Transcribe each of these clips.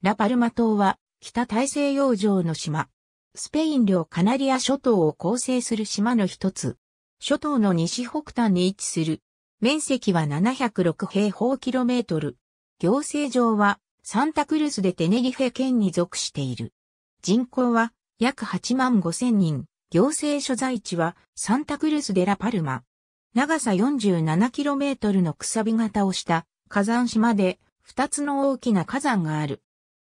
ラパルマ島は北大西洋上の島。スペイン領カナリア諸島を構成する島の一つ。諸島の西北端に位置する。面積は706平方キロメートル。行政上はサンタクルスでテネリフェ県に属している。人口は約8万5千人。行政所在地はサンタクルスでラパルマ。長さ47キロメートルのくさび型をした火山島で2つの大きな火山がある。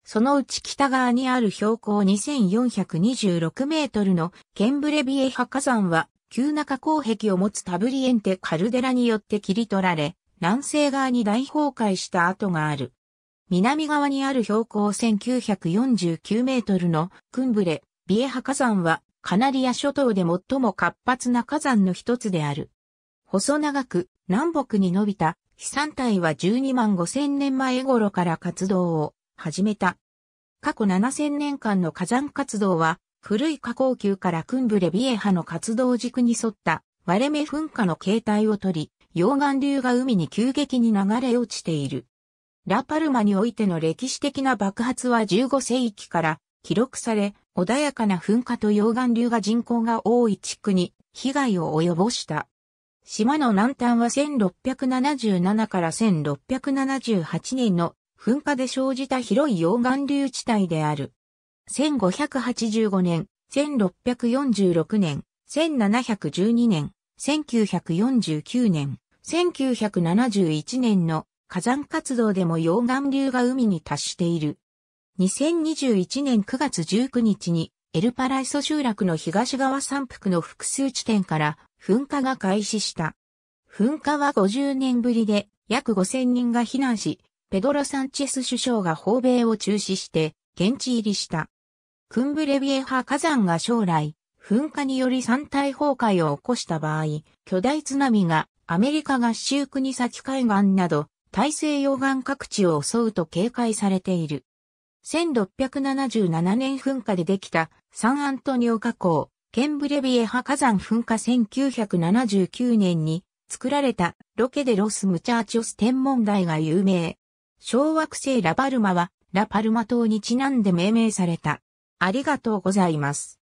そのうち北側にある標高2426メートルのケンブレビエハ火山は、急な火口壁を持つタブリエンテカルデラによって切り取られ、南西側に大崩壊した跡がある。南側にある標高1949メートルのクンブレ、ビエハ火山はカナリア諸島で最も活発な火山の一つである。細長く南北に伸びた飛散体は12万5千年前頃から活動を始めた。過去7000年間の火山活動は、古い火口球からクンブレビエ派の活動軸に沿った割れ目噴火の形態をとり、溶岩流が海に急激に流れ落ちている。ラパルマにおいての歴史的な爆発は15世紀から記録され、穏やかな噴火と溶岩流が人口が多い地区に被害を及ぼした。島の南端は1677から1678年の噴火で生じた広い溶岩流地帯である。1585年、1646年、1712年、1949年、1971年の火山活動でも溶岩流が海に達している。2021年9月19日にエルパライソ集落の東側山腹の複数地点から噴火が開始した。噴火は50年ぶりで約5000人が避難し、ペドロ・サンチェス首相が訪米を中止して、現地入りした。クンブレビエ派火山が将来、噴火により山体崩壊を起こした場合、巨大津波がアメリカ合衆国先海岸など、大西洋岸各地を襲うと警戒されている。1677年噴火でできたサンアントニオ河口、ケンブレビエ派火山噴火1979年に作られたロケでロス・ムチャーチョス天文台が有名。小惑星ラパルマは、ラパルマ島にちなんで命名された。ありがとうございます。